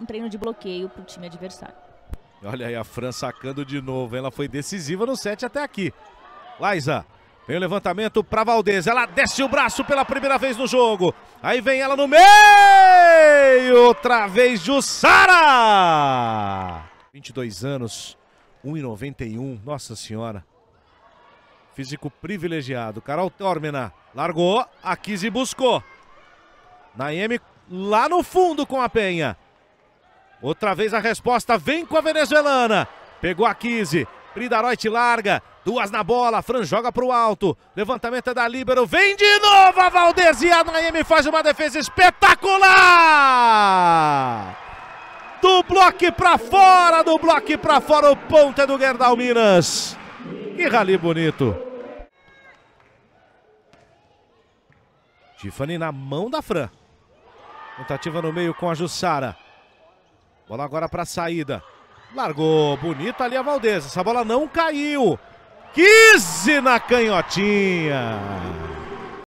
um treino de bloqueio para o time adversário. Olha aí a Fran sacando de novo. Ela foi decisiva no set até aqui. Laiza, vem o levantamento para Valdez. Ela desce o braço pela primeira vez no jogo. Aí vem ela no meio. Outra vez Jussara. 22 anos, 1,91. Nossa Senhora. Físico privilegiado. Carol Tormena largou. A Kizzy buscou. Naime lá no fundo com a Penha. Outra vez a resposta vem com a venezuelana. Pegou a 15. Bridaroit larga. Duas na bola. Fran joga para o alto. Levantamento é da Líbero. Vem de novo a Valdez e a Naime faz uma defesa espetacular. Do bloco para fora, do bloco para fora o ponte é do Gerdau Minas. Que rali bonito. Tiffany na mão da Fran. Tentativa no meio com a Jussara. Bola agora para a saída. Largou bonito ali a Valdez. Essa bola não caiu. 15 na canhotinha.